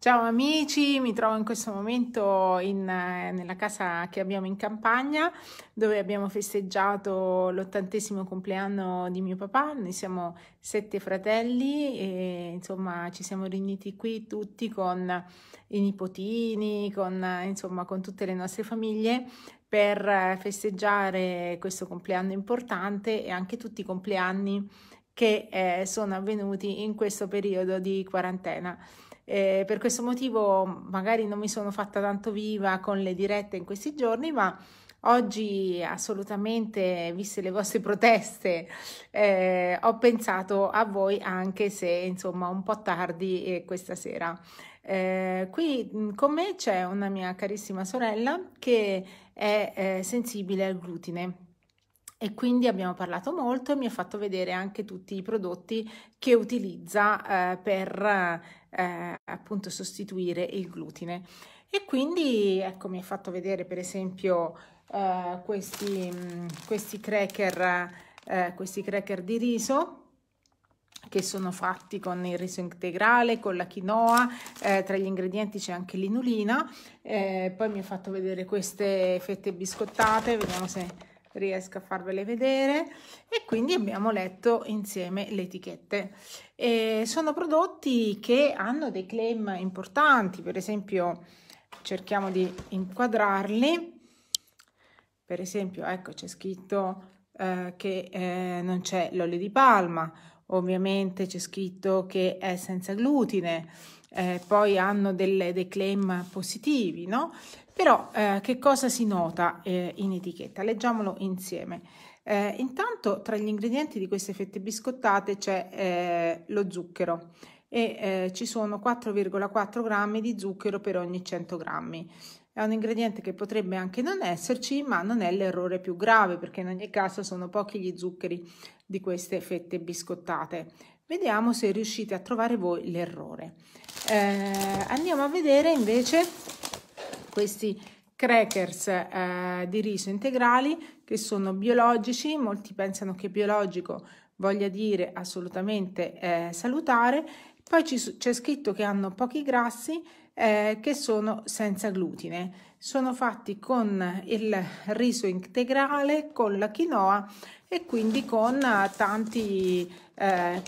Ciao amici, mi trovo in questo momento in, eh, nella casa che abbiamo in campagna dove abbiamo festeggiato l'ottantesimo compleanno di mio papà. Noi siamo sette fratelli e insomma ci siamo riuniti qui tutti con i nipotini, con, insomma, con tutte le nostre famiglie per eh, festeggiare questo compleanno importante e anche tutti i compleanni che eh, sono avvenuti in questo periodo di quarantena. Eh, per questo motivo magari non mi sono fatta tanto viva con le dirette in questi giorni, ma oggi assolutamente, viste le vostre proteste, eh, ho pensato a voi anche se insomma un po' tardi eh, questa sera. Eh, qui mm, con me c'è una mia carissima sorella che è eh, sensibile al glutine e quindi abbiamo parlato molto e mi ha fatto vedere anche tutti i prodotti che utilizza eh, per eh, appunto sostituire il glutine e quindi ecco mi ha fatto vedere per esempio eh, questi, questi, cracker, eh, questi cracker di riso che sono fatti con il riso integrale, con la quinoa, eh, tra gli ingredienti c'è anche l'inulina, eh, poi mi ha fatto vedere queste fette biscottate, vediamo se riesco a farvele vedere e quindi abbiamo letto insieme le etichette. E sono prodotti che hanno dei claim importanti, per esempio cerchiamo di inquadrarli, per esempio ecco c'è scritto eh, che eh, non c'è l'olio di palma, ovviamente c'è scritto che è senza glutine, eh, poi hanno delle, dei claim positivi, no? Però eh, che cosa si nota eh, in etichetta? Leggiamolo insieme. Eh, intanto tra gli ingredienti di queste fette biscottate c'è eh, lo zucchero e eh, ci sono 4,4 grammi di zucchero per ogni 100 grammi. È un ingrediente che potrebbe anche non esserci, ma non è l'errore più grave perché in ogni caso sono pochi gli zuccheri di queste fette biscottate. Vediamo se riuscite a trovare voi l'errore. Eh, andiamo a vedere invece questi crackers eh, di riso integrali che sono biologici, molti pensano che biologico voglia dire assolutamente eh, salutare, poi c'è scritto che hanno pochi grassi eh, che sono senza glutine. Sono fatti con il riso integrale, con la quinoa e quindi con eh, tanti eh,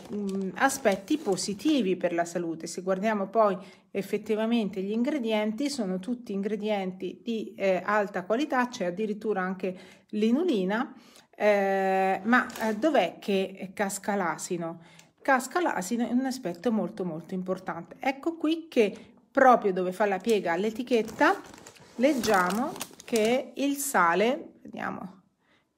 aspetti positivi per la salute. Se guardiamo poi effettivamente gli ingredienti, sono tutti ingredienti di eh, alta qualità, c'è addirittura anche l'inulina, eh, ma eh, dov'è che casca l'asino? Casca l'asino è un aspetto molto molto importante. Ecco qui che proprio dove fa la piega all'etichetta leggiamo che il sale, vediamo,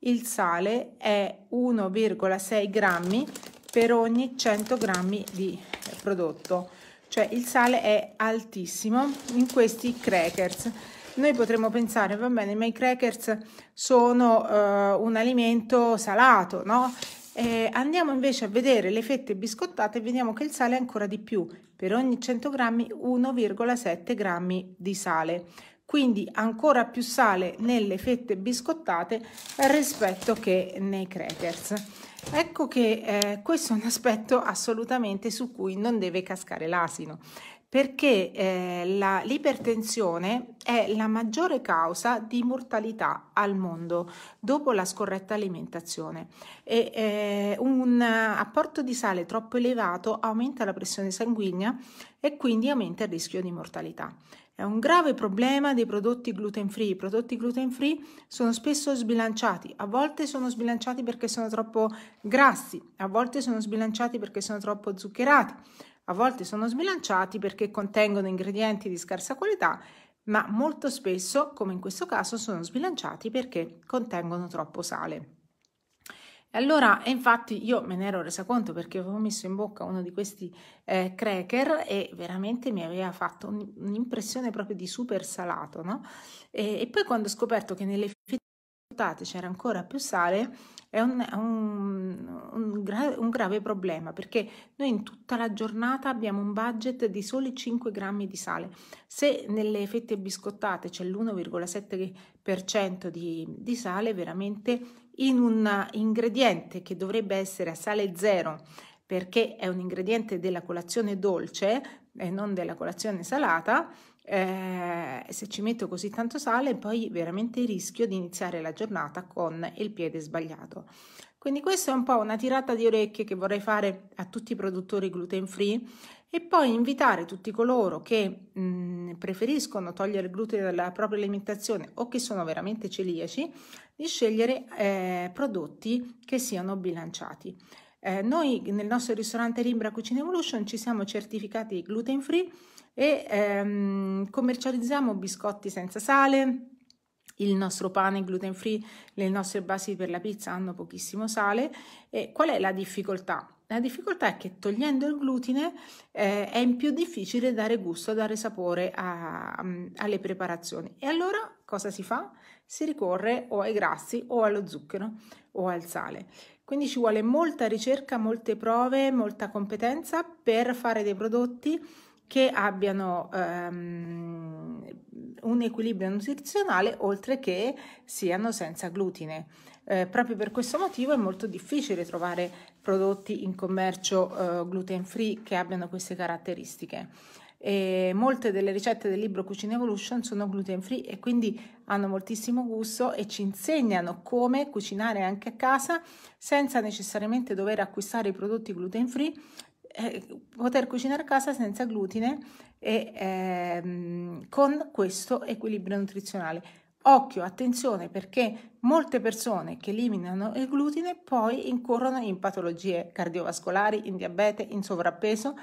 il sale è 1,6 grammi per ogni 100 grammi di prodotto, cioè il sale è altissimo in questi crackers. Noi potremmo pensare, va bene, ma i crackers sono eh, un alimento salato, no? Eh, andiamo invece a vedere le fette biscottate e vediamo che il sale è ancora di più, per ogni 100 grammi 1,7 grammi di sale, quindi ancora più sale nelle fette biscottate rispetto che nei crackers. Ecco che eh, questo è un aspetto assolutamente su cui non deve cascare l'asino perché eh, la, l'ipertensione è la maggiore causa di mortalità al mondo dopo la scorretta alimentazione e eh, un apporto di sale troppo elevato aumenta la pressione sanguigna e quindi aumenta il rischio di mortalità. È un grave problema dei prodotti gluten free. I prodotti gluten free sono spesso sbilanciati, a volte sono sbilanciati perché sono troppo grassi, a volte sono sbilanciati perché sono troppo zuccherati a volte sono sbilanciati perché contengono ingredienti di scarsa qualità, ma molto spesso, come in questo caso, sono sbilanciati perché contengono troppo sale. Allora, infatti io me ne ero resa conto perché avevo messo in bocca uno di questi eh, cracker e veramente mi aveva fatto un'impressione proprio di super salato, no? E, e poi quando ho scoperto che nelle portate c'era ancora più sale è un, un, un, gra un, grave problema perché noi in tutta la giornata abbiamo un budget di soli 5 grammi di sale. Se nelle fette biscottate c'è l'1,7% di, di sale, veramente in un ingrediente che dovrebbe essere a sale zero perché è un ingrediente della colazione dolce, e non della colazione salata, eh, se ci metto così tanto sale poi veramente rischio di iniziare la giornata con il piede sbagliato. Quindi questa è un po' una tirata di orecchie che vorrei fare a tutti i produttori gluten free e poi invitare tutti coloro che mh, mm, preferiscono togliere il glutine dalla propria alimentazione o che sono veramente celiaci di scegliere eh, prodotti che siano bilanciati. Eh, noi nel nostro ristorante Limbra Cucina Evolution ci siamo certificati gluten free e ehm, commercializziamo biscotti senza sale, il nostro pane gluten free, le nostre basi per la pizza hanno pochissimo sale. E qual è la difficoltà? La difficoltà è che togliendo il glutine eh, è in più difficile dare gusto, dare sapore a, a, mm, alle preparazioni. E allora cosa si fa? Si ricorre o ai grassi o allo zucchero o al sale. Quindi ci vuole molta ricerca, molte prove, molta competenza per fare dei prodotti che abbiano um, un equilibrio nutrizionale oltre che siano senza glutine. Eh, proprio per questo motivo è molto difficile trovare prodotti in commercio eh, gluten free che abbiano queste caratteristiche e molte delle ricette del libro Cucina Evolution sono gluten free e quindi hanno moltissimo gusto e ci insegnano come cucinare anche a casa senza necessariamente dover acquistare i prodotti gluten free eh, poter cucinare a casa senza glutine e ehm, con questo equilibrio nutrizionale. Occhio, attenzione perché molte persone che eliminano il glutine poi incorrono in patologie cardiovascolari, in diabete, in sovrappeso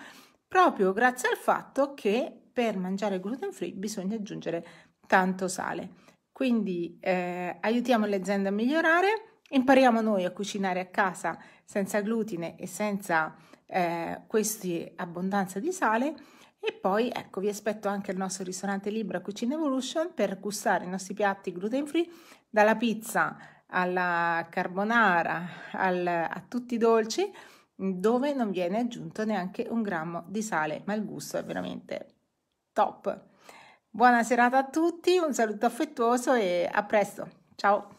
proprio grazie al fatto che per mangiare gluten free bisogna aggiungere tanto sale. Quindi eh, aiutiamo le aziende a migliorare, impariamo noi a cucinare a casa senza glutine e senza eh, queste abbondanza di sale e poi ecco vi aspetto anche al nostro ristorante Libra Cucina Evolution per gustare i nostri piatti gluten free dalla pizza alla carbonara al, a tutti i dolci dove non viene aggiunto neanche un grammo di sale, ma il gusto è veramente top. Buona serata a tutti, un saluto affettuoso e a presto. Ciao!